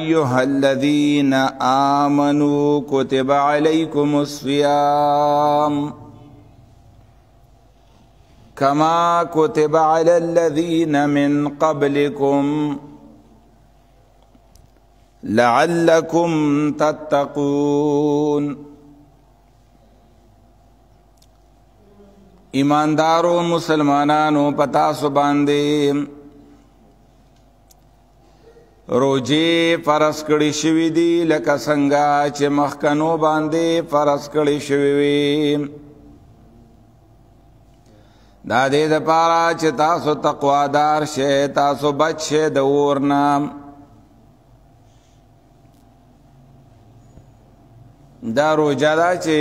أيها الذين آمنوا كتب عليكم الصيام كما كتب على الذين من قبلكم لعلكم تتقون إيمان دارو مسلمانانو پتا سباندیم روجی فرض کړی شوی دی لکه څنګه چې مخکنو باندې فرض کړی شوی وي دا دې د پاره چې تاسو تقوادار شه تاسو بچ شه د ورنام دا روجا دا چې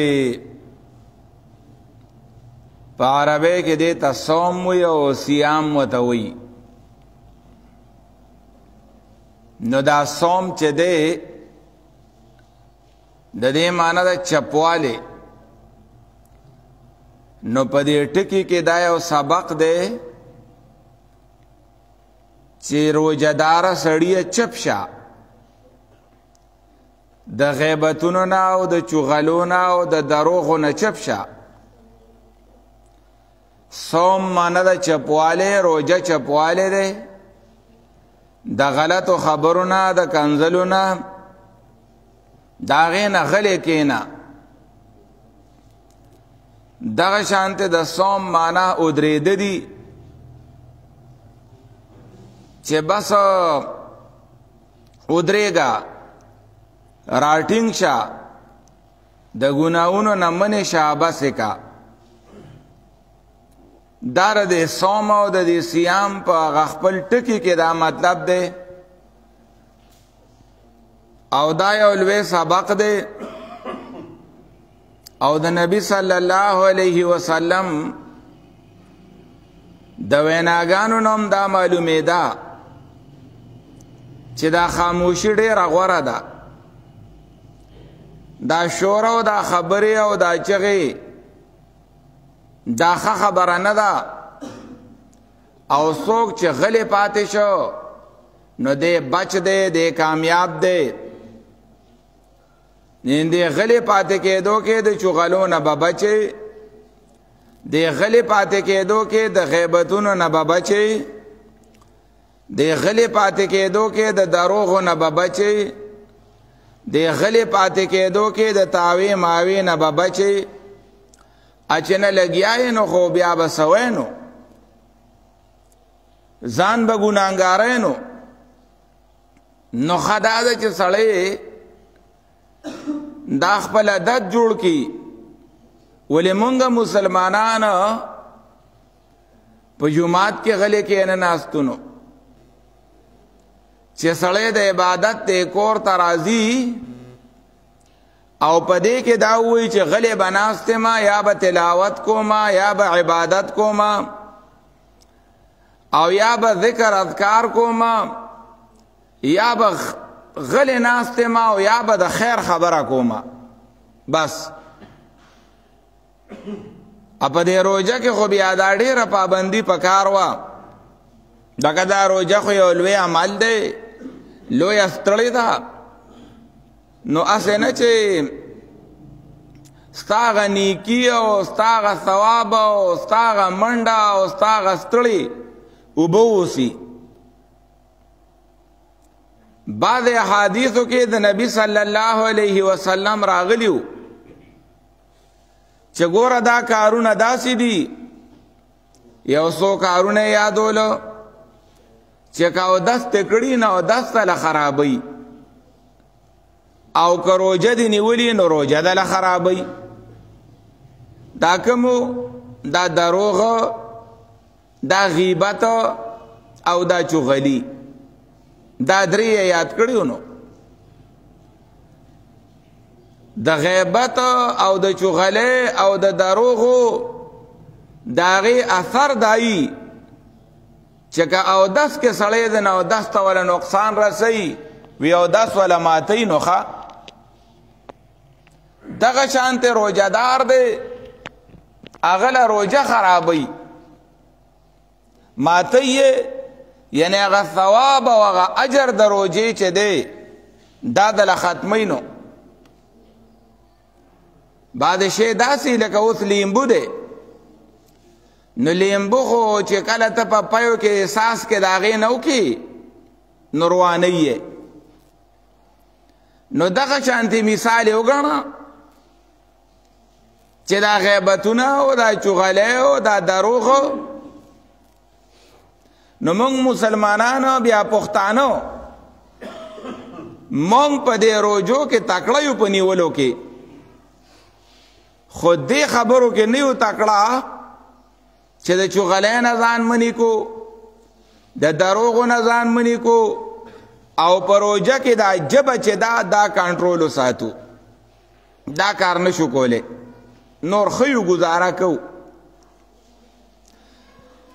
په عربی کې د تصوم وي او صيام وتوي نو دا سوم چې دی د دې معنی د چپواله نو په دې ټکی کې دا یو سبق دی چې روزدار سړی چپ شه د غیبتونو نه او د چغلونو او د دروغو نه چپ شه سوم معنی د چپواله روزه چپواله دی د غلطو خبرونه د کنزلونه دا غینه غلې کینا دغه شانته د سوم معنا او درې ددي چې بس او درېګا راټینګ شه د ګناونو نمنې شابه سکه دار د دا سوم او د سیام په غخپل ټکی کې دا مطلب دی او دا یو لوی سبق دی او د نبی صلی الله علیه وسلم د ویناګانو نوم دا معلومه ده چې دا خاموشي ډیره غوره ده دا شور او دا خبرې او دا چغې دا خبره نه ده او څوک چې غلې پاتې شو نو دې بچ دې دې کامیاب دې نین دې غلې پاتې کېدو کې د چغلو نه به بچي دې غلې پاتې کېدو کې د غیبتونو نه به بچي دې غلې پاتې کېدو کې د دروغو نه به بچي دې غلې پاتې کېدو کې د تاوی ماوی نه به بچي اچنه لګیای نو خو بیا بسوینو ځان به ګناګارینو نو خدا ده چې سړی دا خپل عادت جوړ کی ولې مونږه مسلمانان په جمعات کې غلې کې نه ناستونو چې سړی د عبادت ته کور ترازی او پدې کې دا وایي چې غلې بناسته ما یا به تلاوت کوما یا به عبادت کوما او یا به ذکر اذکار کوما یا به غلې ناسته ما او یا به د خیر خبره کوما بس اپ دې روزه کې خو بیا دا ډېره پابندي پکار وا دغه دا روزه خو یو لوی عمل دی لوی استړی ده نو اسه نه چې ستاغه نیکی او ستاغه ثواب او ستاغه منډه او ستاغه ستړي وبوسی بعد احادیثو کې د نبی صلی الله علیه وسلم راغلیو چې ګوره دا کارونه داسې دي یو څو کارونه یادولو چې کاو دست کړي نه او دست له خرابوي او که روجه دی نیولی نو روجه دل خرابی دا کمو دا دروغ دا غیبت او دا چغلی دا درې یاد کړیو نو د غیبت او د چغلې او د دروغو داغه اثر دای چې کا او داس کې سړې د نو داس ته ولا نقصان رسي وی او داس ولا ماتې نوخه دغه شانته روجدار دی اغله روجه خرابي ماته یعنی هغه ثواب او هغه اجر د روجې چې دی دا د ختمینو بعد شی داسې لکه اوس لیمبو دی نو لیمبو خو چې کله ته په پیو کې احساس کې د هغې نه وکړي نو روانه نو دغه شانتې مثال یې وګڼه چې دا غیبتونه او دا چغله او دا دروغ نو موږ مسلمانانو بیا پښتانو موږ په دې روزو کې تکړه یو په نیولو کې خو دې خبرو کې نه یو تکړه چې د چغله نه ځان منی کو د دروغ نه ځان منی کو او پروژه کې دا جبه چې دا دا کنټرول ساتو دا کار نشو کوله نور خیو گزاره کو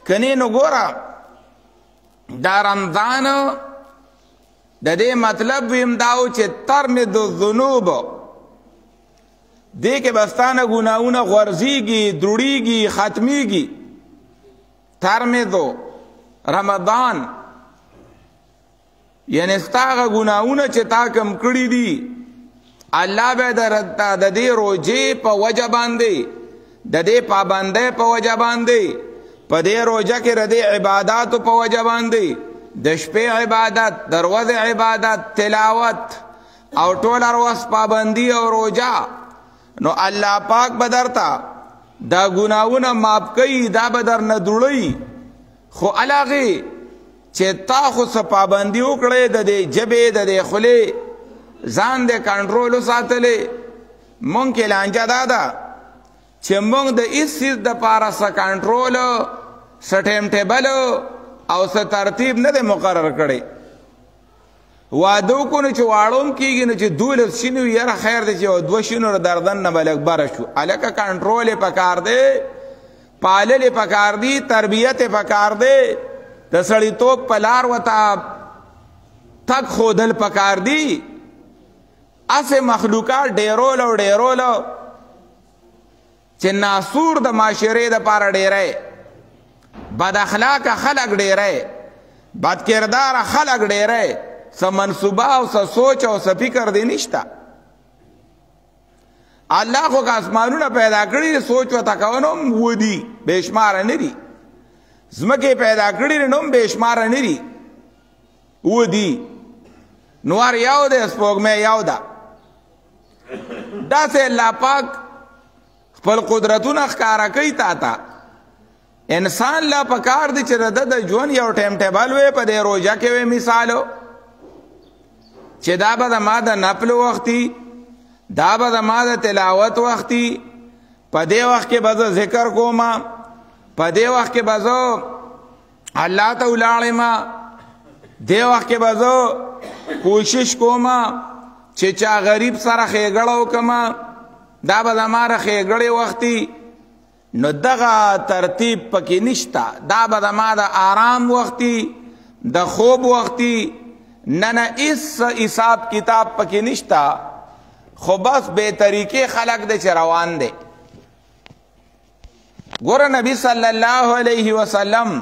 کنی نو ګوره دا رمضان د دې مطلب ویم داو چې ترم د ذنوب دې کې بستانه ګناونه غورځيږي دړيږي ختميږي ترم دو رمضان یعنی ستاغه ګناونه چې تا کم کړی دي الله به درته د دې روزې په وجه باندې د دې پابندې په وجه باندې په دې روزه کې ردې عبادتو په وجه باندې د شپې عبادت دروازه عبادت تلاوت او ټول ورځ پابندي او روزه نو الله پاک به درته دا ګناونه معاف کوي دا به در نه دوړي خو الغه چې تا خو سپابندي وکړې د دې جبې د دې خلې ځان د کنټرول ساتلې مونږ کې لانجه دا ده چې مونږ د هیڅ چیز د پاره څه کنټرول څه ټیم ټیبل او څه ترتیب نه دی مقرر کړی وادو کو نه چې واړوم کېږي نه چې دولس شینو یاره خیر دی چې دوه شینو دردن نه بلک بره شو هلکه کنټرول یې پکار دی پالل یې پکار دی تربیت یې پکار دی د سړیتوب پلار وتا تک خودل پکار دی اسه مخلوقات ډیرول او ډیرول چې ناسور د معاشره د پاره ډیرې بد اخلاق خلق ډیرې بد کردار خلق ډیرې س منسوبه او س سوچ او س فکر دی نشتا الله خو آسمانونه پیدا کړی سوچ او تکونم ودی بشمار نه دی زمکه پیدا کړی نوم بشمار نه دی ودی نوار یاو ده سپوږمۍ یاو ده دا سه الله پاک خپل قدرتونه ښکارا کوي تا ته انسان لا پکار دي چې د ژوند یو ټیم ټیبل وي په دې روزه کې وي مثالو چې دا به ما د نپل وختي دا به ما د تلاوت وختي په دې وخت کې به ذکر کوم په دې وخت کې به الله ته ولاړم دې وخت کې به کوشش کوم چې چا غریب سره خېګړه وکما دا به زماره خېګړې وختي نو دغه ترتیب پکې نشتا دا به زما د آرام وختي د خوب وختي نه نه اس حساب کتاب پکې نشتا خو بس به طریقې خلق د روان دي ګور نبی صلی الله علیه وسلم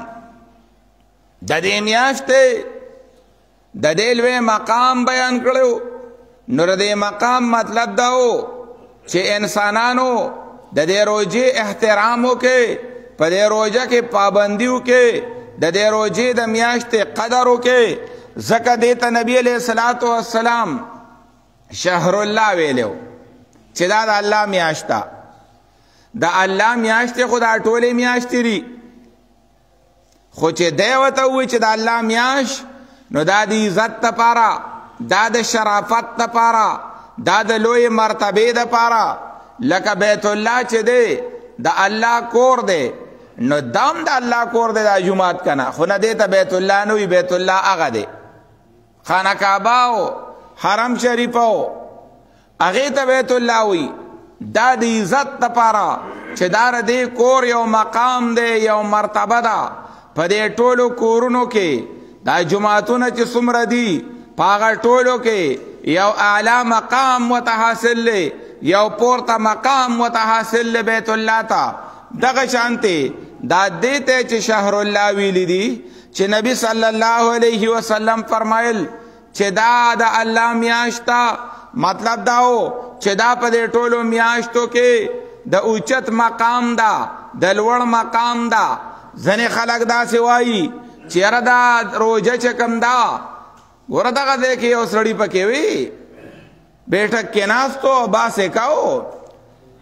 د دې میاشتې د دې لوی مقام بیان کړو نور دې مقام مطلب دا و چې انسانانو د دې روزي احترام وکي په دې روزه کې پابندي وکي د دې روزي د میاشتې قدر وکي زکه دې ته نبی عليه صلوات و سلام شهر الله ویلو چې دا د الله میاشتا د الله میاشتې خدا ټوله میاشتې لري خو چې دی وته وي چې د الله میاش نو دا د عزت لپاره دا د شرافت د پاره دا د لوی مرتبه د پاره لکه بیت الله چې دی د الله کور دی نو دام د الله کور دی د جمعات کنه خو نه دی ته بیت الله نو بیت الله هغه دی خانه کعبه او حرم شریف او هغه ته بیت الله وی دا د عزت لپاره چې دار دی کور یو مقام دی یو مرتبه ده په دې ټولو کورونو کې دا جمعاتونه چې څومره دي پاغه ټولو کې یو اعلی مقام متحاصل لې یو پورته مقام متحاصل لې بیت الله تا دغه شانته دا دې ته چې شهر الله ویل دي چې نبی صلی الله علیه وسلم فرمایل چې دا د الله میاشتا مطلب داو چې دا په دې ټولو میاشتو کې د اوچت مقام دا د لوړ مقام دا ځنې خلک دا سوایي چیرې دا روزه چکم دا ګوره دغه دی کې یو سړی پکې وي بیٹک کې ناستو او باسې کاو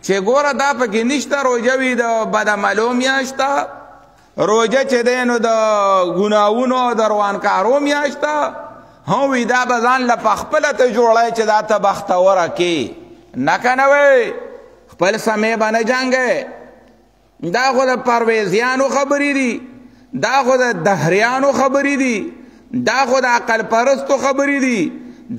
چې ګوره دا پکې نشته روجه وي د بد معلوم یاشته روجه چې دی نو د ګناوونو دروانکارو میاشته هم وي دا به ځان له په خپله ته جوړی چې دا ته بختوره کې نه که نه وی خپل سمې به نه جنګې دا خو د پرویزیانو خبرې دي دا خو د دهریانو خبرې دي دا خو د عقل پرستو خبرې دي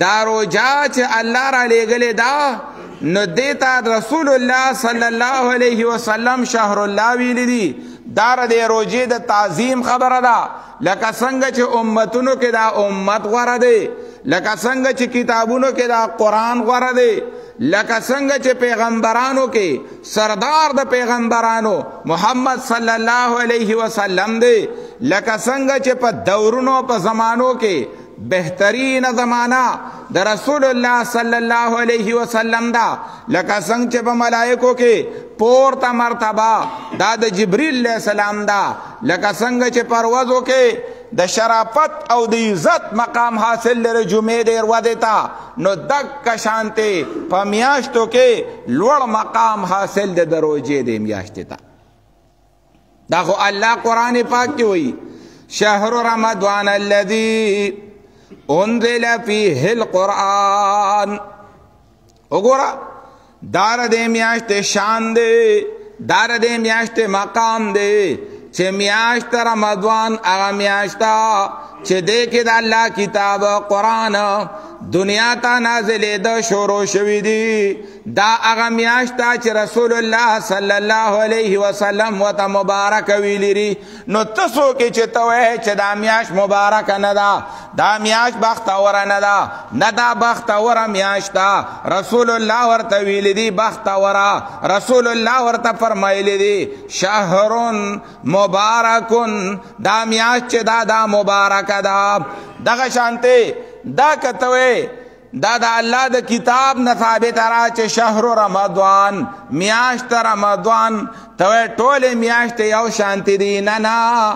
دا روجا چې الله را لېږلې دا نو دې ته رسول الله صلی الله علیه وسلم شهر الله ویلې دي دا د روجې د تعظیم خبره ده لکه څنګه چې امتونو کې دا امت غوره دی لکه څنګه چې کتابونو کې دا قرآن غوره دی لکه څنګه چې پیغمبرانو کې سردار د پیغمبرانو محمد صلی الله علیه وسلم دی لکه څنګه چې په دورونو په زمانو کې بهترین زمانہ د رسول الله صلی الله علیه وسلم دا لکه څنګه چې په ملائکو کې پورته مرتبه دا د جبرئیل علیہ السلام دا لکه څنګه چې پروازو کې د شرافت او د عزت مقام حاصل لري جمعې ډېر ودې ته نو دک شانته په میاشتو کې لوړ مقام حاصل د دروجې د میاشتې ته دا خو الله قرآن پاک کې وایي شهر رمضان الذي انزل فيه القرآن وګوره دار دې میاشتې شان دې دار دې میاشتې مقام دې رمضان اغا میاشتا چې دې کې د الله کتاب قران دنیا ته نازلې د شروع شوې دي دا هغه میاشتا چې رسول الله صلی الله علیه وسلم وته مبارک ویلري نو تاسو کې چې توه چې دا میاش مبارک نه ده دا میاش بختور نه ده نه دا بختور میاشتا رسول الله ورته ویل دي بختور رسول الله ورته فرمایلی دي شهرون مبارکون دا میاش چې دا دا مبارک طریقہ دا دا شانتے دا کتوے دا دا اللہ دا کتاب نثابت را چے شہر رمضان میاشت رمضان توے ٹول میاشت یو شانتی دی ننا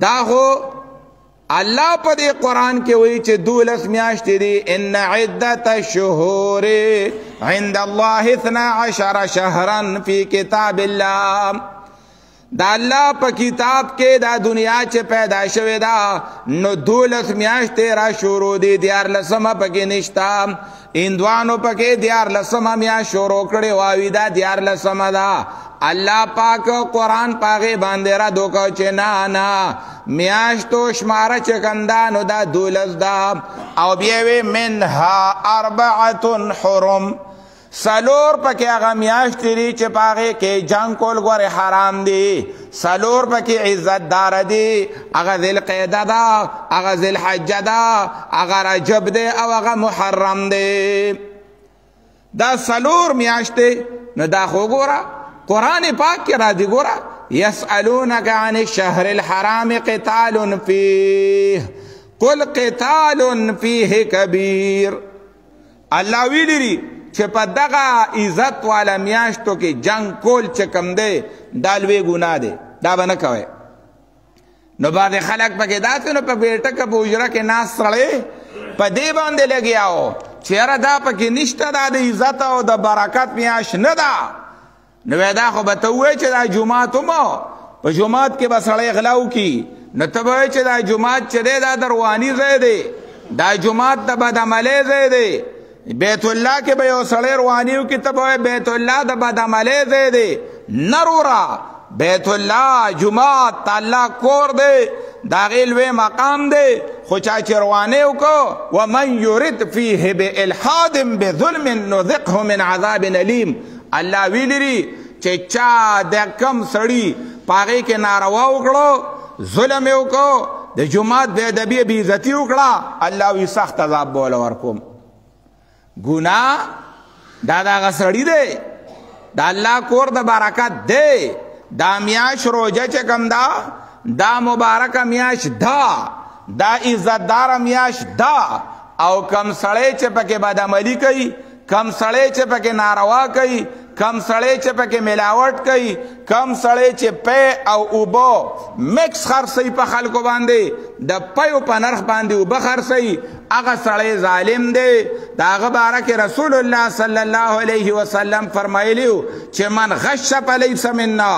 دا خو اللہ پا دی قرآن کے ہوئی چے دولس میاشت دی ان عدت شہور عند اللہ اثنا عشر شہرن فی کتاب اللہ دا الله په کتاب کې دا دنیا چې پیدا شوې دا نو دولس میاشتې را شروع دي دیار لسمه پکې نشتا اندوانو پکې دیار لسمه میا شروع کړي واوي دا دیار لسمه دا الله پاک قرآن پاغه باندې را دوکو چې نه نه میاشتو شماره چې کندانو دا دولس دا او بیا وی منها اربعه حرم سلور پکې هغه میاشت لري چې پاغه کې جنگ کول غوړې حرام دي سلور پکې عزت دار دي هغه ذل قعده ده هغه ذل حج ده هغه رجب ده او هغه محرم ده دا سلور میاشت نه دا خو ګوره قران پاک کې را دي ګوره يسالونك عن الشهر الحرام قتال فيه قل قتال فيه كبير الله ویلي چې په دغه عزت والا میاشتو کې جنگ کول چې کم دی دا لوی ګناه دی دا به نه کوئ نو بعد خلک پکې داسې نو په بیرټکه په حجره کې ناست سړی په دې باندې لګیا و چې یاره دا پکې نشته دا د عزت او د برکت میاشت نه ده نو دا خو به ته ووایې چې دا جومات هم په جومات کې به سړی غلا وکړي نو ته به وایې چې دا جومات چې دی دا د روحاني ځای دی دا جومات د بدعملۍ ځای دی بیت اللہ کے بے او سڑے روانیو کی تب ہوئے بیت اللہ دا بادا ملے دے دے نرو بیت اللہ جماعت تا کور دے دا غیلوے مقام دے خوچا چروانے او کو ومن یورد فی ہے بے الحادم بے ظلم نو من عذاب نلیم اللہ وی لری چے چا دے کم سڑی پاگے کے ناروا اکڑو ظلم او کو دے جماعت بے دبی بیزتی اکڑا اللہ وی سخت عذاب بولا ورکوم ګنا دا دا غسړی دی د الله کور د برکت دی دا میاش روزه چې کم دا دا مبارک میاش دا دا عزتدار میاش دا او کم سړی چې پکې بدعملی کوي کم سړی چې پکې ناروا کوي کم سړی چې پکې ملاوت کوي کم سړی چې پې او اوبو مکس خرڅي په خلکو باندې د پېو په نرخ باندې وبخرسي هغه سړی ظالم دی دا غباره کې رسول الله صلی الله علیه وسلم فرمایلی چې من غش فلیس مننا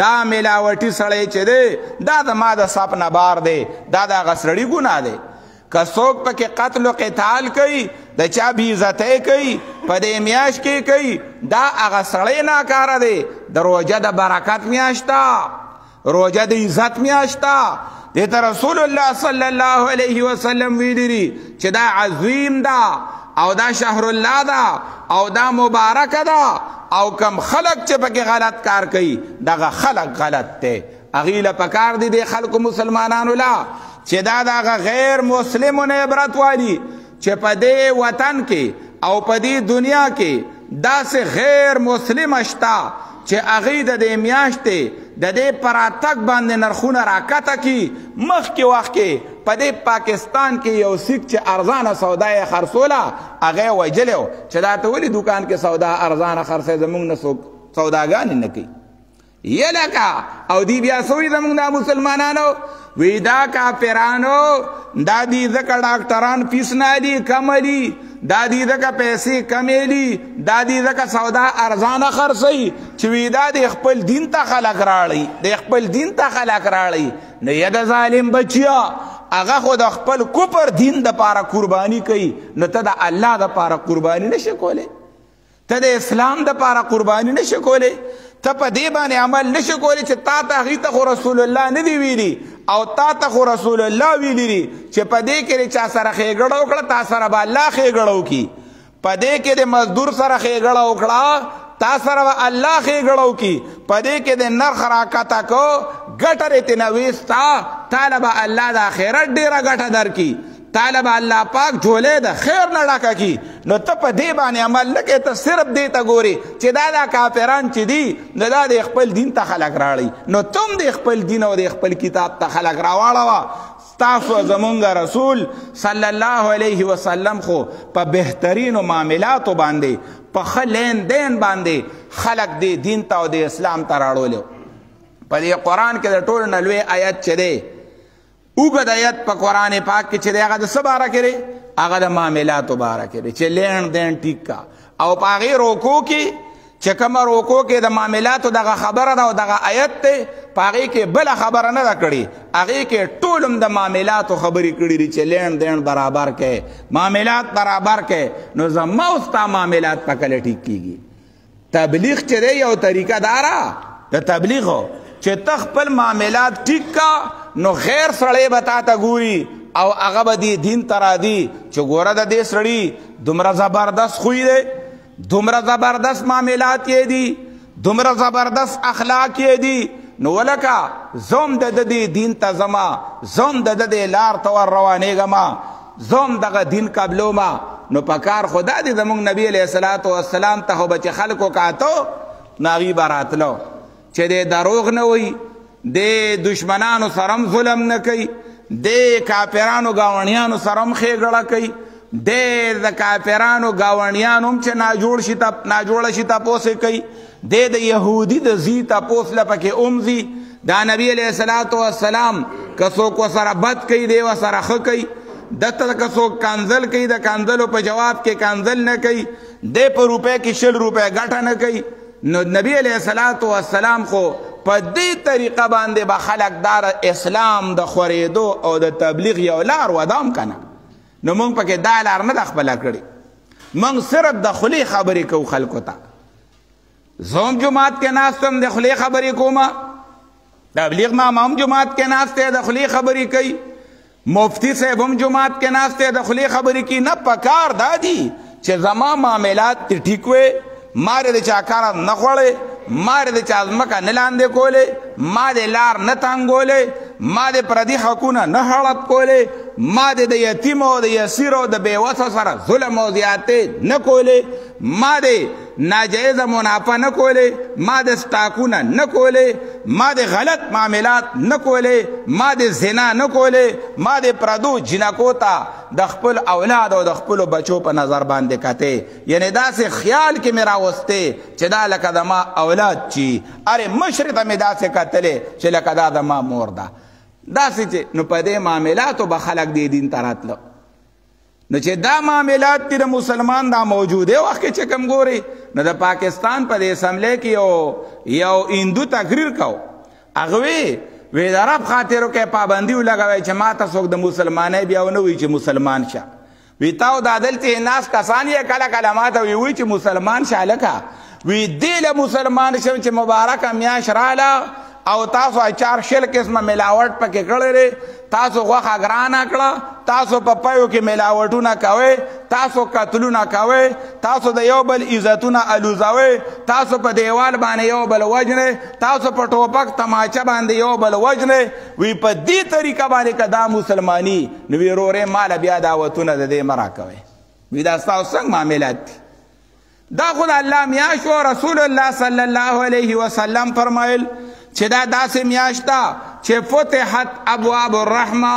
دا ملاوټی سړی چې دی دا د ما د سپ نه بار دی دا د غسړی ګناه دی که څوک پکې قتل او قتال کوي د چا بی عزتۍ کوي په دې میاش کې کوي دا هغه سړی ناکاره دی د روژه د برکت میاشته روژه د عزت میاشته دته رسول الله صلی الله علیه وسلم ویلی چې دا عظیم دا او دا شهر الله دا او دا مبارک دا او کم خلق چې پکې غلط کار کوي دغه خلق غلط دی هغې له پکار دی د خلکو مسلمانانو لا چې دا دغه غیر مسلمونه عبرت والي چې په دې وطن کې او په دې دنیا کې داسې غیر مسلم شته چې هغې د دې میاشتې د دې پراتک باندې نرخونه راکته کی مخکې وخت کې په دې پاکستان کې یو سیک چې ارزانه سودا یې خرڅوله هغه وجلو چې دا ته ولې دکان کې سودا ارزانه خرڅه زمونږ نه سوک سوداګان نه کوي یلکا او دی بیا سوې زمونږ د مسلمانانو ویدا کا پیرانو دا دی زکه ډاکټران فیس نه دي کم دي دا دی زکه پیسې کمې دي دا دی زکه سودا ارزانه خرڅي چې ویدا د خپل دین ته خلک راړي د خپل دین ته خلک راړي نه یاد ظالم بچیا هغه خو د خپل کوپر دین د پاره قرباني کوي نو ته د الله د پاره قرباني نشې کولې ته د اسلام د پاره قرباني نشې کولې ته په دې باندې عمل نشې کولې چې تا ته هغې ته خو رسول الله نه دی ویلي او تا ته خو رسول الله ویلي دي چې په دې کې چا سره ښېګړه وکړه تا سره به الله ښېګړه وکړي په دې کې د مزدور سره ښېګړه وکړه تا سره به الله ښېګړه وکړي په دې کې د نرخ راکته کو ګټه رته نويستا طالب الله د اخرت ډیره ګټه درکې طالب الله پاک جوړې د خیر نه ډاکا کی نو ته په دې باندې عمل لکه ته صرف دې ته ګوري چې دا دا کافران چې دي نو دا د خپل دین ته خلق راړي نو تم د خپل دین او د خپل کتاب ته خلق راواړه تاسو زمونږ رسول صلی الله علیه وسلم خو په بهترین معاملاتو باندې په خلین دین باندې خلق دی دین ته او د اسلام ته راړولو په دې قران کې د ټول نه لوی آیت چي دی وګد آیت په قران پاک کې چي دی هغه د سباره کې هغه د معاملات باره کې چې لین دین ټیک او پاغه روکو کې چې کوم روکو کې د معاملاتو دغه خبره ده او دغه آیت ته پاغې کې بل خبره نه کړي هغه کې ټولم د معاملاتو خبرې کړي لري چې لین دین برابر کې معاملات برابر کې نو زما اوستا معاملات په کله ټیک کیږي تبلیغ چې دی یو طریقه دارا د دا تبلیغ چې تخپل معاملات ټیک کا نو غیر سړی بتا تا ګوري او هغه به دی دین ترا دی چې ګوره د دې سړی دومره زبردست خوې دی دومره زبردست معاملات یې دی دومره زبردست اخلاق یې دی نو ولکه زوم د دې دین ته زما زوم د دې لار ته ور روانېږم زوم دغه دین قبلو ما نو پکار خدا دې زمونږ نبی علیہ الصلوۃ والسلام ته به خلکو کاتو ناغي براتلو چې د دروغ نه وي د دشمنانو سرم ظلم نه کوي د کافرانو گاونډیانو سرم خېګړه کوي د د کافرانو گاونډیانو چې ناجوړ شي تا ناجوړ شي تا پوسې کوي د د يهودي د زی تا پوس لپکه اومزي دا نبی علیہ الصلات والسلام کسو کو سره بد کوي دی و سره خ کوي د تر کسو کانزل کوي د کانزلو په جواب کې کانزل نه کوي د په روپې کې شل روپې ګټه نه کوي نو نبی علیہ الصلات والسلام خو په دې طریقه باندې به با خلک دار اسلام د خوریدو او د تبلیغ یو لار ودام کنه نو مونږ پکې دا لار نه د خپل کړی مونږ صرف د خلی خبرې کو خلکو ته زوم جماعت کې ناستم د خلی خبرې کومه تبلیغ ما هم جماعت کې ناسته د خلی خبرې کوي مفتی صاحب هم جماعت کې ناسته د خلی خبرې کوي نه پکار دادی چې زما معاملات تی ٹھیک وي ماره د چا کار نه خوړې ماره د چا ځمکه نه لاندې کولې ما د لار نه تنګولې ما د پردي حقونه نه هړپ کولې ما د یتیم او د یسیر او د بیوسه سره ظلم او زیاتې نه کولې ما د ناجایز منافع نه کولې ما د سٹاکونه نه کولې ما د غلط معاملات نه کولې ما د زنا نه کولې ما د پردو جنکو ته د خپل اولاد او د خپل بچو په نظر باندې کته یعنی دا سه خیال کې میرا وسته چې دا لکه د ما اولاد چی اره مشرته می دا سه کتلې چې لکه دا د ما مور ده دا سه نو په دې معاملاتو به خلک دې دین تراتلو نو چې دا معاملات تیر مسلمان دا موجوده وخت چې کم ګوري نو د پاکستان په پا اسمبلی کې یو یو هندو تقریر کو هغه وی وی د عرب خاطرو کې پابندي ولګوي چې ما ته څوک د مسلمانۍ بیا ونه وی چې مسلمان شه وی تاو د عدالت ناس کسان یې کله کله ما ته وی وی چې مسلمان شه لکه وی دې له مسلمان شوم چې مبارک میاش رااله او تاسو اچار شل قسمه ملاوت پکې کړلې تاسو غوخه ګرانه کړه تاسو په پایو کې ملاوتونه کوي تاسو قتلونه کوي تاسو د یو بل عزتونه الوزوي تاسو په دیوال باندې یو بل وجنې تاسو په ټوپک تماچه باندې یو بل وجنې وی په دې طریقه باندې کدا مسلمانی نو ورورې مال بیا دعوتونه د دې مرا کوي وی دا تاسو څنګه معاملات دي دا خو الله میاشو رسول الله صلی الله علیه وسلم فرمایل چې دا داسې میاشتا چې فتحت ابواب الرحمه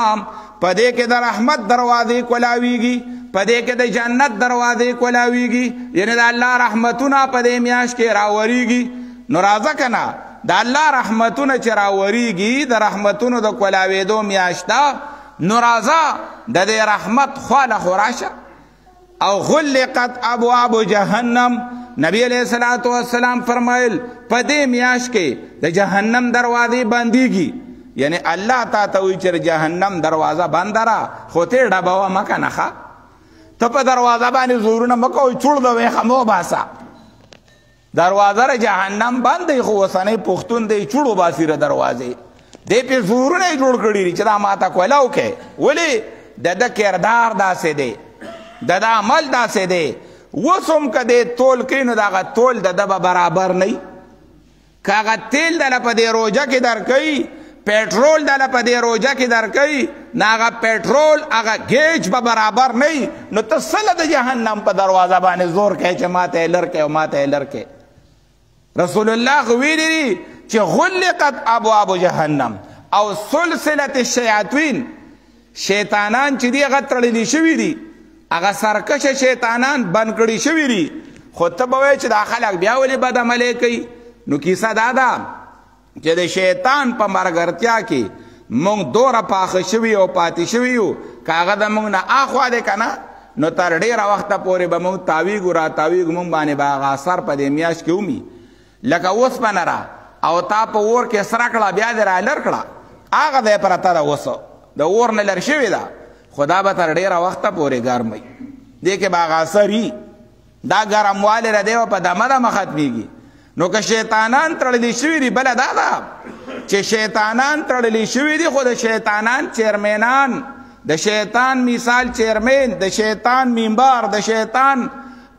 پدې کې د رحمت دروازې کولاویږي پدې کې د جنت دروازې کولاویږي یعنی د الله رحمتونه پدې میاش کې راوریږي نو راځه کنه د الله رحمتونه چې راوریږي د رحمتونو د کولاوېدو میاشتا نو راځه د دې رحمت خواله خوراشه او غلقت ابواب جهنم نبی علیہ الصلات والسلام فرمایل پدې میاش کې د جهنم دروازې باندېږي یعنی الله تا ته وی چې جهنم دروازه بندرا خو ته ډبوا مکه نخا ته په دروازه باندې زورونه مکه وي چړ دوي خمو باسا دروازه را جهنم باندې خو وسنه پښتون دی چړو باسي را دروازه دې په زورونه جوړ کړی چې دا ماته کولاو کې ولی د د کردار داسې دی د د عمل داسې دی وسم کده تول کینو دا تول د دبا برابر نه کاغه تیل د په دې روجه کې درکې پېټرول د په دې روجه کې درکې ناغه پېټرول هغه گیج به برابر نه نو تسل د جهنم په دروازه باندې زور کوي چې ماته لړکې او ماته لړکې رسول الله غویری چې غلقت ابواب جهنم او سلسله الشیاطین شیطانان چې دی غتړلې شوی دي هغه سرکش شیطانان بند کړی شوی دي خو ته به وایې چې دا خلک بیا ولې بد عملی کوي نو کیسه دا ده چې د شیطان په مرګرتیا کې موږ دوره پاخه شوي او پاتې شوي یو که هغه د موږ نه اخوا دی که نه نو تر ډېره وخته پورې به موږ تاویږو را تاویږو موږ باندې به هغه اثر په دې میاشت کې ومي لکه اوسپنه را او تا په اور کې سره کړه بیا دې را لر کړه هغه دی پرته ده اوس د اور نه لر شوې ده خدا به تر ډیره وخته پورې ګرمي دې کې باغ اثري دا ګرمواله را دی په دمه دمه ختميږي نو که شیطانان تړلې شوی دی بل دا دا چې شیطانان تړلې شوی دی خو د شیطانان چیرمنان د شیطان مثال چیرمن د شیطان منبر د شیطان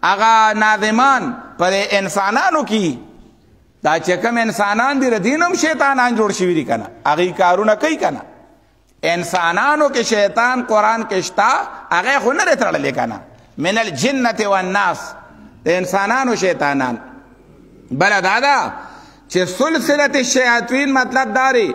هغه ناظمان پر انسانانو کې دا چې کوم انسانان دي ردینم شیطانان جوړ شوی دي کنه هغه کارونه کوي کنه انسانانو کې شیطان قران کې شتا هغه خو نه رتړلې کنه من الجنه والناس انسانانو شیطانان بل دادا چې سلسله الشیاطین مطلب داري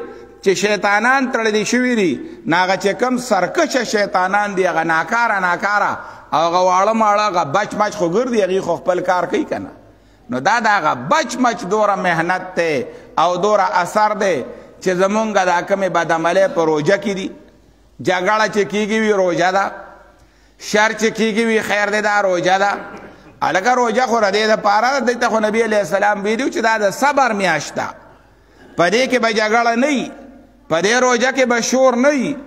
چې شیطانان تړلې شوی دي ناغه چې کم سرکشه شیطانان دی هغه ناکارا ناکارا هغه واړه ماړه بچ بچ خو ګرځي هغه خو خپل کار کوي کنه نو دا دا هغه بچ مچ دوره مهنت ته او دوره اثر دی چې زمونږ د حکم بد عمله په روزه کې دي جګړه چې کیږي وی روزه ده شر چې کیږي وی خیر ده دا روزه ده الګه روزه خو ردی د پاره د ته خو نبی علی السلام ویلو چې دا د صبر میاشته پدې کې به جګړه نه وي پدې روزه کې به شور نه وي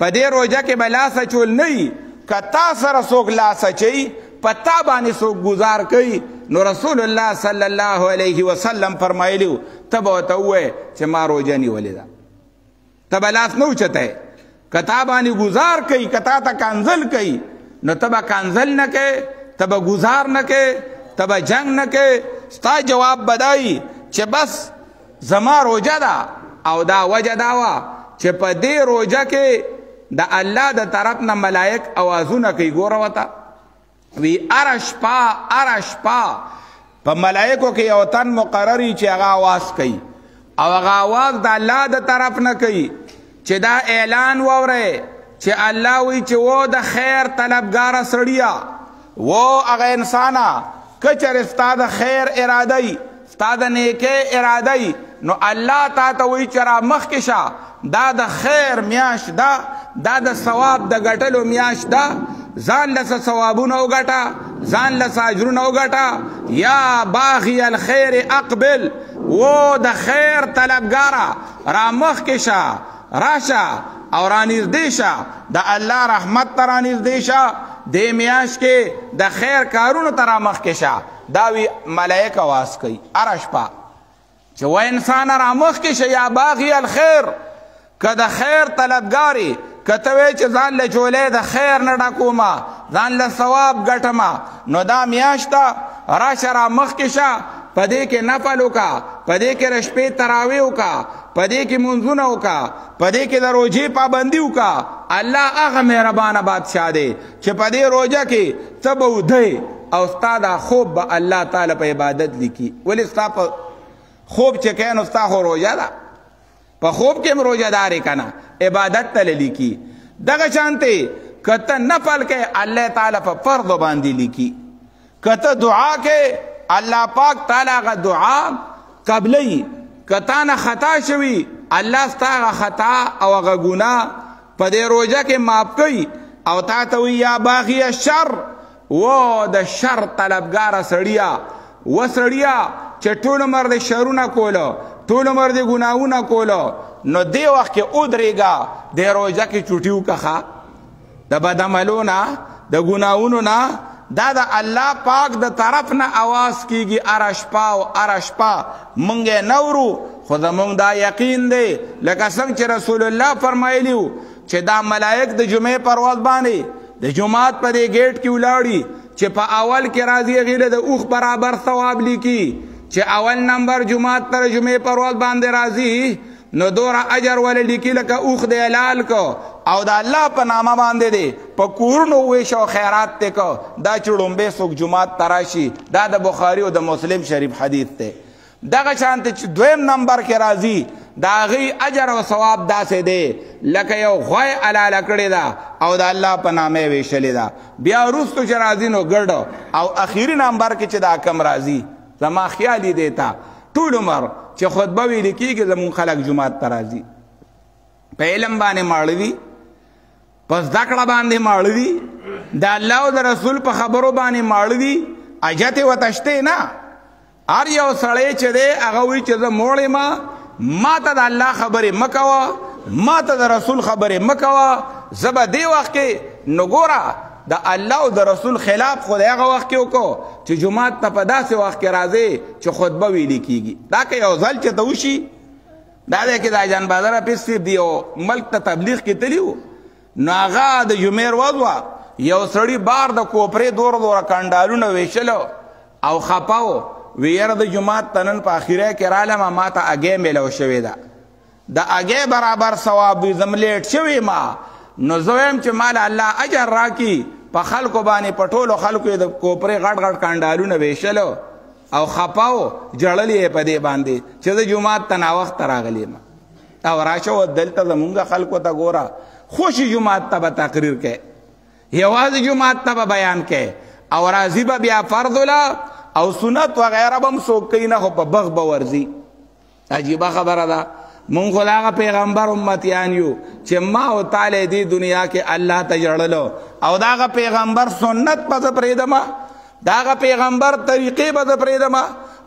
پدې روزه کې به لاس چول نه وي کتا سره څوک لاس چي پتا باندې څوک گزار کوي نو رسول الله صلی الله علیه وسلم فرمایلی تب وته وې چې ما روزه نیولې ده تب لاس نه اوچته کتا باندې گزار کوي کتا ته کانزل کوي نو تب کانزل نه کوي تب گزار نه کوي تب جنگ نه کوي ستا جواب بدای چې بس زما روزه ده او دا وجه دا وا چې په دې روزه کې د الله د طرف نه ملائک اوازونه کوي ګوره وتا وی ارش پا ارش پا په ملائکو کې یو تن مقرري چې هغه आवाज کوي او هغه आवाज د الله د طرف نه کوي چې دا اعلان ووره چې الله وی چې وو د خیر طلبګار سړیا وو هغه انسانا کچر استاد خیر اراده ای استاد نیکه اراده ای نو الله تا ته وی چر مخ کشا دا د خیر میاش دا دا د ثواب د غټلو میاش دا ځان له ثوابونو غټا ځان له ساجرونه وګټه یا باغی الخير اقبل و د خیر طلبګارا را مخ کې شه راشه او را نږدې شه د الله رحمت ته را نږدې شه د میاش کې د خیر کارونو ته را مخ کې شه دا وی ملائکه واس کوي ارشپا چې و انسان را مخ کې شه یا باغی الخير که د خیر طلبګاری کته وی چې ځان له چولې د خیر نه ډکوما ځان له ثواب ګټما نو دا میاشتا را شرا مخ کې شه پدې کې نفل وکا پدې کې رشپې تراوی وکا پدې کې منځونه وکا پدې کې د روزې پابندي وکا الله هغه مهربان بادشاہ دی چې پدې روزه کې تب ودې او استاد خوب به الله تعالی په عبادت لکی ولې استاد خوب چې کین استاد روزه ده په خوب کې مروجه دارې کنه عبادت ته لیکي دغه شانته کته نفل کې الله تعالی په فرض باندې لیکي کته دعا کې الله پاک تعالی غ دعا قبلې کته نه خطا شوی الله ستاره خطا او غ ګنا په دې روزه کې معاف کوي او تا ته یا باغی الشر و د شر طلبګار سړیا و سړیا چټون مرد شرونه کوله ټول عمر دې ګناونه کوله نو دی وخت کې ودرېګا د روزه کې چټیو کخه د بدعملونه د ګناونو نه دا د الله پاک د طرف نه आवाज کیږي ارشپا او ارشپا مونږه نورو خو زمونږ دا یقین دی لکه څنګه چې رسول الله فرمایلیو چې دا ملائک د جمعې پر ورځ باندې د جمعات پر گیټ کې ولاړی چې په اول کې راځي غیله د اوخ برابر ثواب لیکي چې اول نمبر جمعات پر جمعه پر ول باندې راځي نو دورا اجر ول لیکي لکه اوخ د حلال کو او د الله په نامه باندې دی په کورونو ویشو خیرات ته کو دا چړومبه سوک جمعات تراشی دا د بخاری او د مسلم شریف حدیث ته دغه شانت چې دویم نمبر کې راځي دا غي اجر او ثواب داسې دی لکه یو غوي علاله کړی دا او د الله په نامه ویشلی دا بیا وروستو چې راځي نو ګرد او اخیری نمبر کې چې دا کم راځي زما خیال دی تا ټول عمر چې خطبه ویل کیږي زمون خلک جمعات ترازی په علم باندې ماړوي پس دکړه باندې ماړوي د الله او د رسول په خبرو باندې ماړوي اجته وتشته نه ار یو سړی چې دی هغه وی چې زه موړې ما ما ته د الله خبرې مکوا ما ته د رسول خبرې مکوا زبا دی وخت کې نګورا د الله او د رسول خلاف خدای هغه وخت کې وکړو چې جمعه ته په داسې وخت کې راځي چې خطبه ویل کیږي دا که یو ځل چې توشي دا دې کې د جان بازار په سیب دی او ملک ته تبلیغ کې تلیو نو هغه د جمعې ورځ یو سړی بار د کوپرې دور دور کانډالونه ویشلو او خپاو ویر د جمعه تنن په اخیره کې رااله ما ماته اگې ملو شوې ده د اگې برابر ثواب زملیټ شوې ما نو زویم چې مال الله اجر راکې په خلکو باندې پټولو خلکو د کوپرې غټ غټ کانډالونه ویشلو او خپاو جړلې په دې باندې چې د جمعات تنا وخت راغلی ما او راشه دلته زمونږ خلکو ته ګوره خوشي جمعات ته به تقریر کې یوازې جمعات ته به بیان کې او راځي به بیا فرض ولا او سنت وغیرہ به هم څوک کوي نه خو په بغ به ورځي عجیبه خبره ده مونږ خلاغه پیغمبر امتیان یو چې ما او تعالی دی دنیا کې الله ته جړلو او داغه پیغمبر سنت په پرېدما داغه پیغمبر طریقې په پرېدما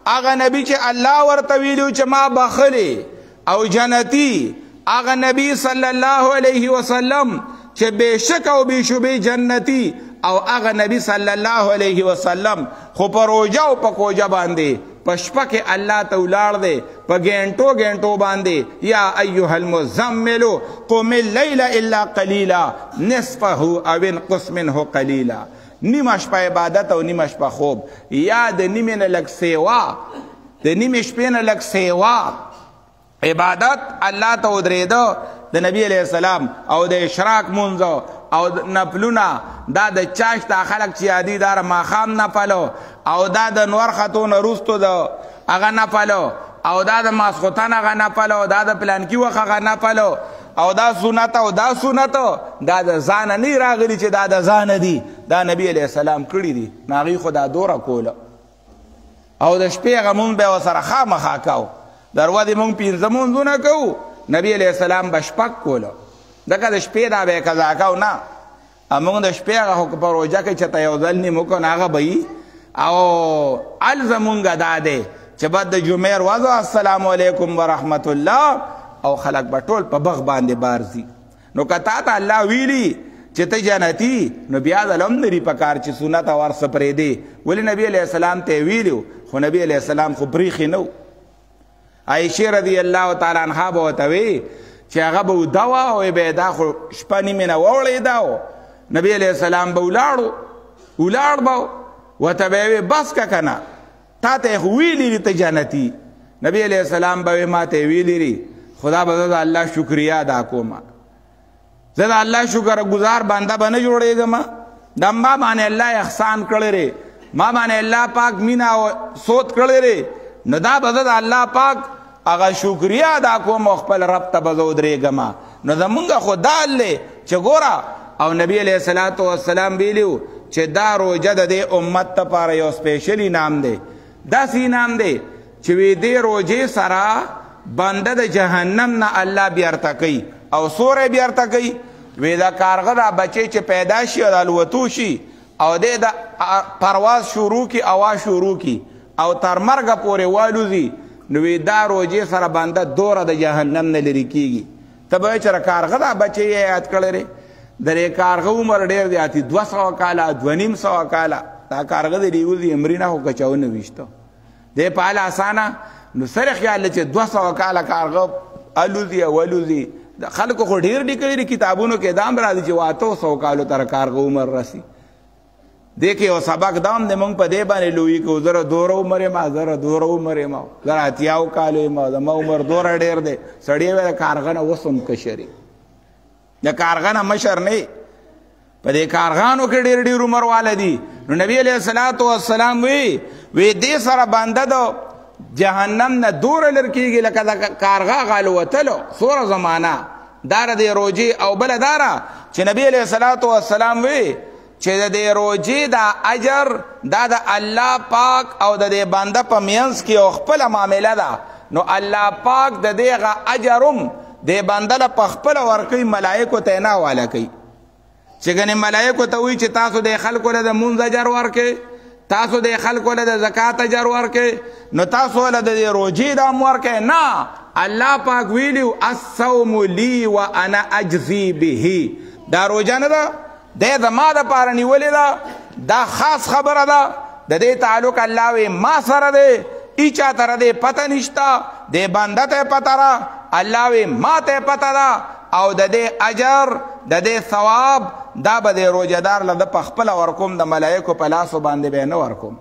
هغه نبی چې الله ورته ویلو چې ما بخلی او جنتی هغه نبی صلی الله علیه وسلم چې بشک او بشوبه جنتی او هغه نبی صلی الله علیه وسلم خو پروجا او پکوجا باندې پشپکه الله ته ولاړ دی په ګنټو ګنټو باندې یا ایها المزمل قم الليل الا قليلا نصفه او انقص منه قليلا نیمه شپه عبادت او نیمه شپه خوب یا د نیمه نه لګ سیوا د نیمه شپې نه لګ سیوا عبادت الله ته ودرېده د نبی علیہ السلام او د اشراق منځو او نپلونه دا د چاش ته خلک چې عادي دار ماخام نه پلو او دا د نور خاتون روستو د هغه نه پلو او دا د ماسخوتانه غا نفل او دا د پلان کې وخه غا نفل او دا سنت او دا سنت دا د ځان نه راغلی چې دا د ځان دی دا نبی علی السلام کړی دی ناغي خدا دوره کوله او د شپې غمون به وسره خامخا کاو دروازه مونږ پینځمون زونه کوو نبی علی السلام بشپک کوله دغه د شپې دا به قضا کاو نه امون د شپې هغه حکم پروژه کې چې ته یو ځل نیمه کو ناغه بې او الزمونګه داده چې بعد د جمعې ورځ السلام علیکم ورحمت الله او خلک به ټول په بغ باندې بارزي نو کتا ته الله ویلي چې ته جنتی نو بیا ظلم لري په کار چې سنت او ورس پرې دی ولې نبی علیہ السلام ته ویلو خو نبی علیہ السلام خو بریخي نو عائشه رضی الله تعالی عنها به وتوي چې هغه به دوا او به دا خو شپه نیمه نه وړې دا نبی علیہ السلام به ولاړو ولاړ به وتوي بس کا کنه تا ته ویلی دی ته جنتی نبی علیہ السلام به ما ته ویلی دی خدا به د الله شکریا ادا کوم زه د الله شکر گزار بنده بنه جوړېږم د ما باندې الله احسان کړی ری ما باندې الله پاک مینا او سوت کړی ری نو دا به د الله پاک هغه شکریا ادا کوم خپل رب ته بزو درېږم نو زمونږ خدا له چې ګورا او نبی علیہ الصلوۃ والسلام ویلو چې دا روجه د امت لپاره یو سپیشلی نام دی دا سینام دی چې وی دی روزه سره بنده د جهنم نه الله بیارته کوي او سورې بیارته کوي وی دا کارغه دا بچی چې پیدا شي او الوتو شي او د پرواز شروع کی اوا شروع کی او تر مرګ پورې والوزی نو وی دا روزه سره بنده دوره د جهنم نه لری کیږي تبه چې کارغه دا بچی یې یاد کړی درې کارغه عمر ډیر دی اتی 200 کاله 2.5 کاله دا کارغه د ریول دی امرینا خو کچاونه وشته د پال اسانه نو سره خیال چې 200 کال کارغه الوزی ولوزی خلکو خو ډیر ډیکړي کتابونو کې دام راځي چې واته 100 کالو تر کارغه عمر رسی دیکې او سبق دام د مونږ په دې باندې لوی کو زره دوره عمر ما زره دوره عمر ما زره اتیاو کال ما د ما عمر دوره ډیر دی سړی وې کارغنه وسم کشري د کارغنه مشر نه په دې کارغانو کې ډېر ډېر عمر والدي نو نبی عليه صلوات و سلام وی وی دې سره باندې دو جهنم نه دور لر کیږي لکه د کارغا غالو وتلو سور زمانہ دار دې روجي او بل دارا چې نبی عليه صلوات و سلام وی چې د روجي دا اجر دا د الله پاک او د دې باندې په مینس کې او خپل معاملې ده نو الله پاک د دې غ اجرم د باندې په خپل ورکی ملائکه ته نه والا کوي چې ګنې ملائکه ته وی چې تاسو د خلکو له مونږ اجر ورکې تاسو د خلکو له زکات اجر ورکې نو تاسو له د روزي د امر کې نه الله پاک ویلو الصوم لي وانا اجزي به دا روزانه ده د زما د پاره نیولې ده دا خاص خبره ده د دې تعلق الله وی ما سره ده ایچا تر دې پته نشتا د بنده ته پته را الله وی ما ته پته را او د دې اجر د دې ثواب دا به د روجدار له د پخپل ورکوم د ملایکو په لاس باندې به نه ورکوم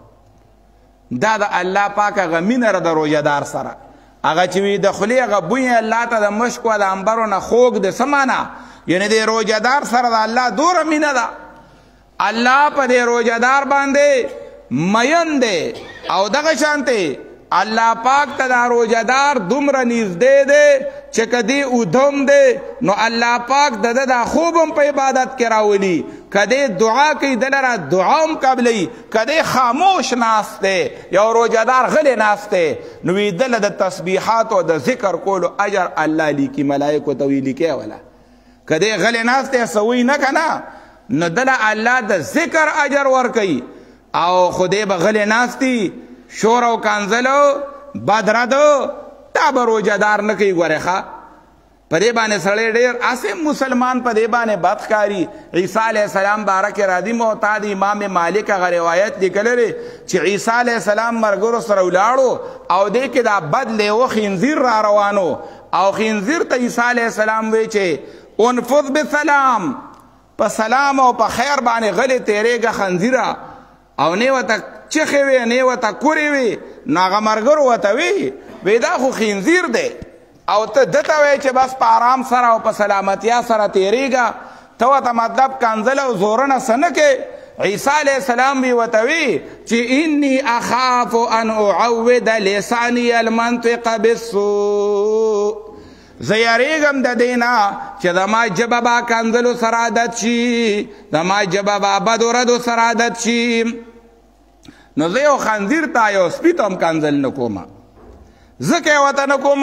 دا د الله پاک غمینه را د روجدار سره هغه چې وی د خلی هغه بوې الله ته د مشک او د انبرو نه خوګ د سمانه یعنی د روجدار سره د الله دور مینه ده الله په د روجدار باندې مین دی او دغه شانته الله پاک ته دا روجدار دومره نږدې دی چې کدی ودم دی نو الله پاک د د خوبم په عبادت کې راولي کدی دعا کوي د لره دعا هم قبلي کدی خاموش ناست دی یو روجدار غلی ناست دی نو دله د تسبیحات او د ذکر کولو اجر الله لیکي ملائکه ته ویلي کې ولا کدی غلی ناست دی سوي نه کنه نو دله الله د ذکر اجر ور کوي او خدای به غلی ناستی شور او کانزلو بدردو تا به روجهدار نه کوي ګورې ښه په دې باندې سړی ډېر اسې مسلمان په دې باندې بد ښکاري عیسی علیه السلام باره کې راځي مو تا د امام مالک هغه روایت لیکلی دی چې عیسی علیه السلام ملګرو سره ولاړو او دې کې دا بد لیوه خنزیر را روانو او خنزیر ته عیسی علیه السلام وی چې انفذ بسلام په سلام او په خیر باندې غلې تیرېږه خنزیره او نه وته چخې وې نه وته کورې وې ناغه مرګرو وته وې وې دا خو خنزیر دی او ته دته وې چې بس په آرام سره او په سلامتیا سره تیریږه ته وته مطلب کنزل او زورنه سنه کې عیسی علیہ السلام وی وتوی چې انی اخاف ان اعود لسانی المنطق بالسوء زیاریګم د دینا چې دما جبا با کاندلو سرادت شي دما جبا با بدرد سرادت شي نو زه یو خنزیر ته یو سپي ته هم کنزل نه کوم ځکه یې ورته نه کوم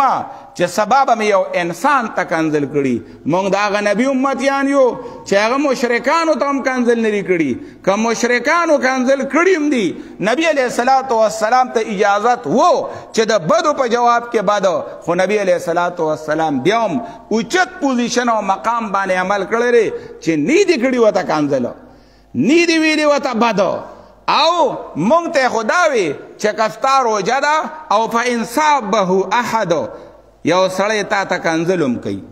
چې سبا به مې یو انسان ته کنزل کړي موږ د هغه نبي امتیان یو چې هغه مشرکانو ته هم کنزل نه کړي که مشرکانو کنزل کړي هم دي نبی علیه صلات وسلام ته اجازت وو چې د بدو په جواب کې بد خو نبی علیه صلات وسلام بیا هم اوچت پوزیشن او مقام باندې عمل کړی چې نی دې کړي ورته کنزل نی دې ویلي ورته بد او مونږ ته خداوي چې کفتا روجه ده او په انصاب به احد یو سړی تا ته کنزلوم کوي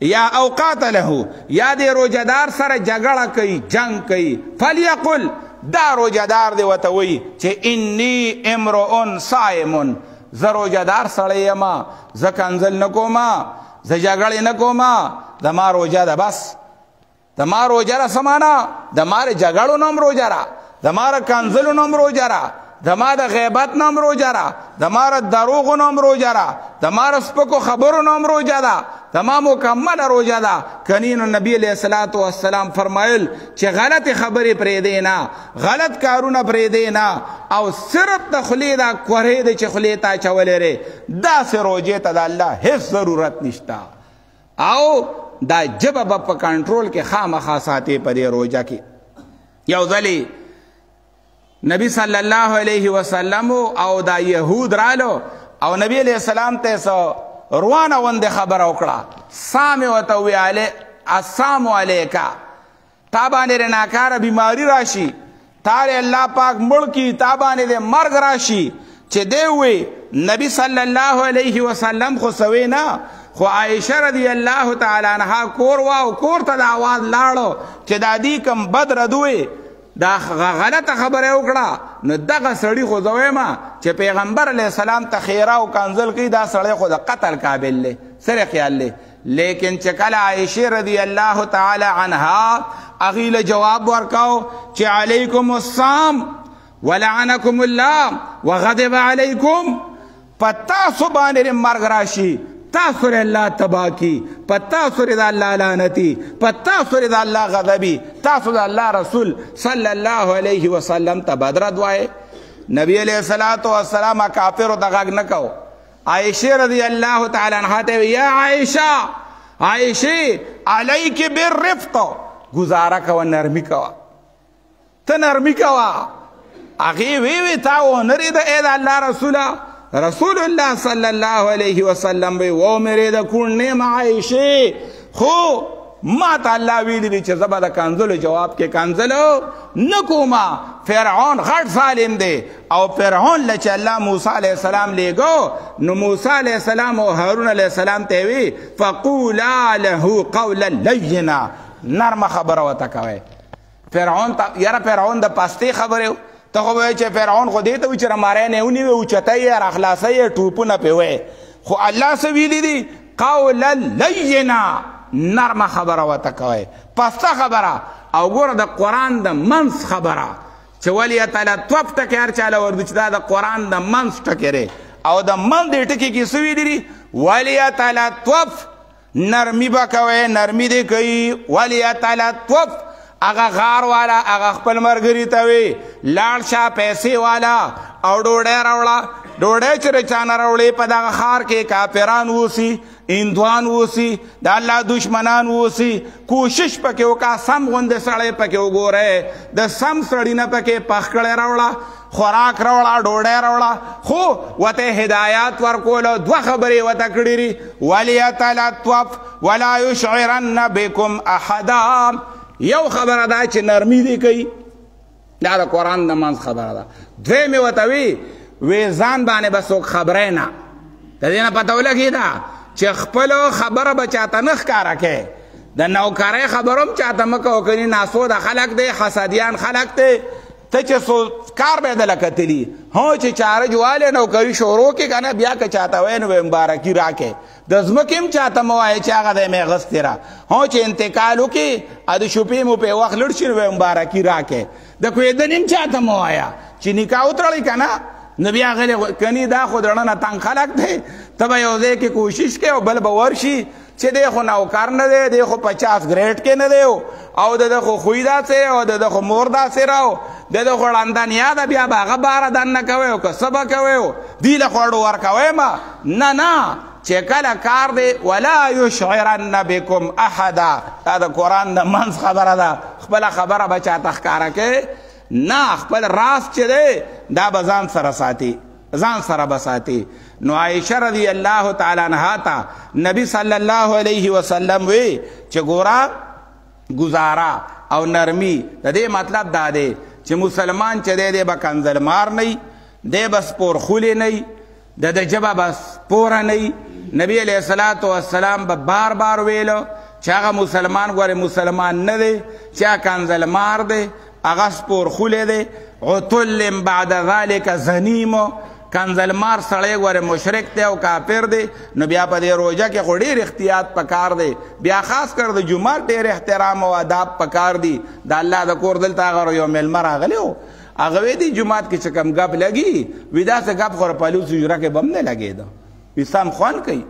یا اوقات له یا د روجدار سره جګړه کوي جنگ کوي فلیقل دا روجدار دی وته وي چې انی امرؤن صائمون زه روجدار سړی یم زه کنزل نه کوم زه جګړې نه کوم زما روجه ده بس زما روجه را سمانه د ماره جګړو نوم روجه را زماره کنزلو نوم روزه را زما د غیبت نوم روزه را زما د دروغ نوم روزه را زما د سپکو خبرو نوم روزه ده زما مکمل روزه ده کنین نبی علیہ الصلات والسلام فرمایل چې غلط خبرې پرې دی نه غلط کارونه پرې دی نه او صرف د خلی دا کورې د چې خلی تا چولې ری دا سه روزه ته د الله هیڅ ضرورت نشتا او دا جبب په کنټرول کې خامخا ساتي پرې روزه کې یو ځلی نبی صلی الله علیه وسلم او دا يهود رالو او نبی علیہ السلام ته سو روانه وند خبر وکړه سامه وته ویاله السلام علیکا تابانه رناکار بیماری راشي تاره الله پاک ملکی تابانه دې مرګ راشي چې دی وی نبی صلی الله علیه وسلم خو سوي نه خو عائشه رضی الله تعالی عنها کور وا او کور ته د आवाज لاړو چې دادی کم بدر دوی دا غلطه خبره وکړه نو دغه سړی خو زویما چې پیغمبر علی السلام ته خیره او کنزل کی دا سړی خو د قتل قابل له سره خیال له لیکن چې کله عائشه رضی الله تعالی عنها اغیله جواب ورکاو چې علیکم الصام ولعنکم الله وغضب علیکم پتا سبحان مرغ راشی تاسو الله تبا کی پتا سور دا الله لعنتی پتا سور دا الله غضبی تاسو دا الله رسول صلی الله علیه وسلم ته بدر دعای نبی علیہ الصلات والسلام کافر د غږ نه کو عائشه رضی الله تعالی عنها ته یا عائشه عائشه علیک بالرفق گزاره کو نرمی کو ته نرمی کو هغه وی وی تا و نری د الله رسوله رسول الله صلی الله علیه وسلم به و مېره د کونه معایشه خو ما تعالی ویلی چې زبا د کانزلو جواب کې کانزلو نکوما فرعون غټ ظالم دی او فرعون لچ الله موسی علی السلام لګو نو موسی علی السلام او هارون علی السلام ته وی فقولا له قولا لینا نرم خبره وته کوي فرعون یاره فرعون د پاستي خبره ته خو چې فرعون خو دې ته وي چې رماره نه ونیوي اوچته یې راخلاصه یې ټوپونه پې وی خو الله څه ویلي دي قولا لینا نرمه خبره ورته کوئ پسته خبره او ګوره د قرآن د منځ خبره چې ولې تعالی توپ ټکې هر چاله ورده چې دا د قرآن د منځ ټکې او د منځ دې ټکې کې څه ویلي دي ولې تعالی توپ نرمی به کوئ نرمی دې کوي ولې تعالی توپ هغه غار والا هغه خپل مرګري ته وی لاړ شاه پیسې والا او ډوډۍ راوړه ډوډۍ چې چانه راوړې په دغه خار کې کافران ووسی اندوان ووسی د الله دشمنان ووسی کوشش پکې وکا سم غوندې سړی پکې وګوره د سم سړی نه پکې پخکړې راوړه خوراک راوړه ډوډۍ راوړه خو وته هدایات ورکول دوه خبرې وته کړې ولی تعالی توف ولا یشعرن بكم احدام یو خبره دا چې نرمي دی کوي دا د قران د منځ خبره ده دوی مې وتوي وې ځان باندې به څوک خبره نه د دې نه پته ولګي دا چې خپل خبره به چاته نه ښکارا کې د نوکرې خبروم چاته مکو کني ناسو د خلک دی حسادیان خلک دی ته چې سو کار به دل کتلی هو چې چارج والے نو کوي شورو کې کنه بیا که چاته وای نو مبارکي راکې د زمکم چاته موای چې هغه د مې غسترا هو چې انتقال وکي ا د شپې مو په وخت لړ شي نو مبارکي راکې د کوې د نیم چاته موایا چې نکاح وترلې کنه نبی هغه کني دا خود رڼا نه تنگ خلق دی تبه یو ځای کې کوشش کې او بل به ورشي چې دی خو نوکر نه دی دی خو پچاس ګریډ کې نه دی او د خو خوی داسې او د خو مور داسې راو د د خو ړندانیا ده بیا به هغه باره دننه کوی او که څه به کوی او دی له خوړو ورکوی ما نه نه چې کله کار دی ولا یشعرن بکم احدا دا د قرآن د منځ خبره ده خپله خبره به چاته ښکاره کوې نه خپل راز چې دی دا به ځان سره ساتي ځان سره به ساتي نو عائشه رضی الله تعالی عنها ته نبی صلی الله علیه وسلم وی چې ګورا گزارا او نرمی د دې مطلب دا دی چې مسلمان چې دی دی به کنزل مار نه دی بس پور خولې نه د د جبه بس پور نه نبی علیہ الصلات والسلام به بار بار ویلو چې هغه مسلمان غوړي مسلمان نه دی چې کنزل مار دی هغه سپور خولې دی عتل بعد ذلك زنیمو کنزل مار سړی غواره مشرک دی او کافر دی نو بیا په دې روزه کې خو ډیر احتیاط پکار دی بیا خاص کر د جمعه ډیر احترام او آداب پکار دی د الله د کور دلته غره یو ملمر راغلی او هغه دی جمعه کې چې کم غب لګي ودا سه غب خور پالو سجره کې بم نه لګي دا اسلام خوان کوي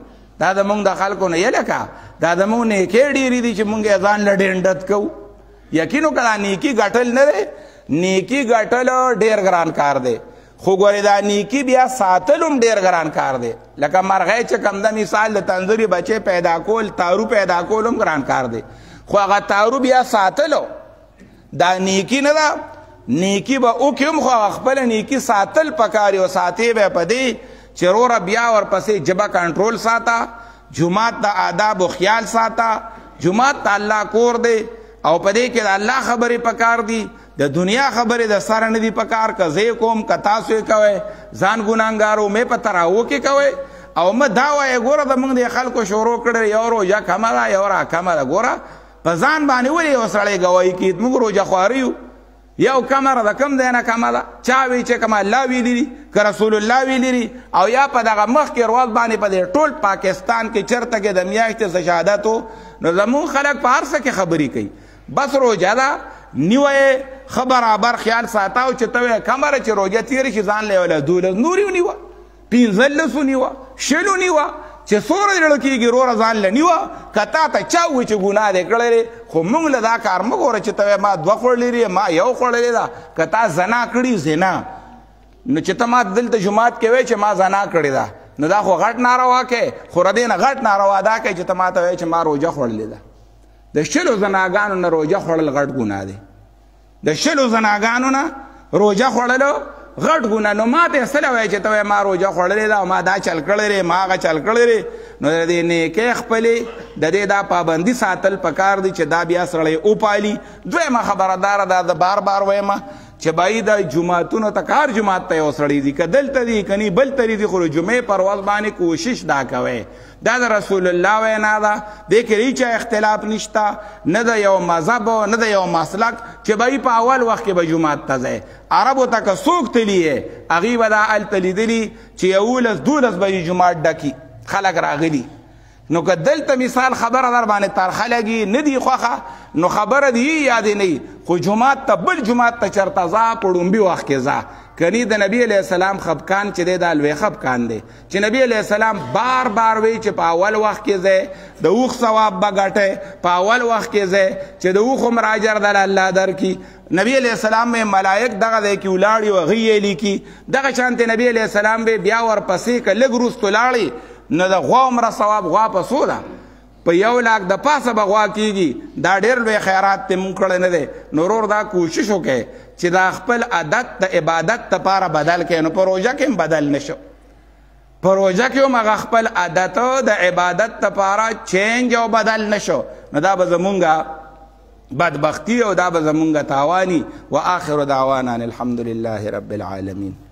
دا د مونږ د خلکو نه یلکا دا د مونږ نه کې ډیری دي چې مونږ اذان لډینډت کو یقینو کړه نیکی غټل نه نیکی غټل ډیر ګران کار دی خو ګورې دا نیکی بیا ساتلوم ډیر ګران کار دی لکه مرغې چې کم د مثال د تنظری بچې پیدا کول تارو پیدا کولم ګران کار دی خو هغه تارو بیا ساتلو دا نیکی نه ده نیکی به او کوم خو خپل نیکی ساتل پکاري او ساتي به پدی چرور بیا ور پسې جبا کنټرول ساته جمعات د آداب او خیال ساته جمعات الله کور دی او پدې کې الله خبرې پکار دی د دنیا خبره د سره نه دی پکار ک زه کوم ک تاسو کوي ځان ګناګارو مې په تراو کې کوي او ما دا وای ګوره د موږ د خلکو شروع کړي یو رو یا کمالا یو را کمالا ګوره په ځان باندې ولې وسړی گواہی کید موږ روزه خواریو یو کمر د کم دینه کمالا چا وی چې کما الله وی لري ک رسول الله وی لري او یا په دغه مخ کې روز باندې په با ټول پاکستان کې چرته کې د میاشتې شهادتو نو زمون خلک په هر څه کې خبري کوي بس روزه دا نیوي خبرابر خیال ساتاو چې ته کمره چې روجه تیر شي ځان لیول دولس نوري ونیوه پینځلس ونیوه شلو نیوه چې څوره لړ کېږي روره ځان لنیوه کتا ته چا و چې ګناه دې کړلې خو موږ له دا کار مه ګوره چې ته ما دوه خوړلې ما یو خوړلې ده کتا زنا کړي زنا نو چې ته ما دلته جماعت کې وای چې ما زنا کړې ده نو دا خو غټ ناروا کې خو ردی نه غټ ناروا دا کې چې ته ما ته وای چې ما روجه خوړلې ده د شلو زناګانو نه روجه خوړل غټ ګناه دی د شلو زناګانو نه روجه خوړلو غټ ګونه نو ماته سره وای چې ته ما روجه خوړلې دا ما دا چل کړلې ما غا چل کړلې نو دې نه کې خپلې د دې دا پابندي ساتل پکار دي چې دا بیا سره او پالي دوی ما خبردار دا, دا بار بار وایم چې بای د جمعهتونو تکار جمعه ته وسړې دي کدل ته دي کني بل ته دي خو جمعه پر ورځ باندې کوشش دا کوي دا د رسول الله وینا ده د کې چا اختلاف نشتا نه د یو مذهب نه د یو مسلک چې به په اول وخت کې به جمعات ته ځي عربو ته که څوک تلیې هغې به دا هلته لیدلي چې یولس دولس به جمعات ډکي خلک راغلي نو که دلته مثال خبره در باندې ترخه لګي نه دي خوښه نو خبره دي یادې نه خو جمعات ته بل جمعات ته چرته ځه په ړومبي وخت کې ځه کنی د نبی علی السلام خبکان چې د الوی خبکان دی چې نبی علی السلام بار بار وی چې په اول وخت کې زه د اوخ ثواب بغټه په اول وخت کې زه چې د اوخ مراجر د الله در کی نبی علیہ السلام میں ملائک دغه دی کی ولاړی و غیې لیکي دغه شانته نبی علیہ السلام به بیا ور پسې ک لګروس تلاړی نه د غوا عمر ثواب غوا پسو ده په یو لاک د پاسه بغوا کیږي دا ډېر لوی خیرات ته مونږ کړه نه ده نورور دا کوشش وکړي چې دا خپل عادت د عبادت لپاره بدل کړي نو پروژه کې بدل نشو پروژه کې موږ خپل عادت د عبادت لپاره چینج او بدل نشو نو دا به زمونږه بدبختی او دا به زمونږه تاوانی واخر دعوانا الحمدلله رب العالمین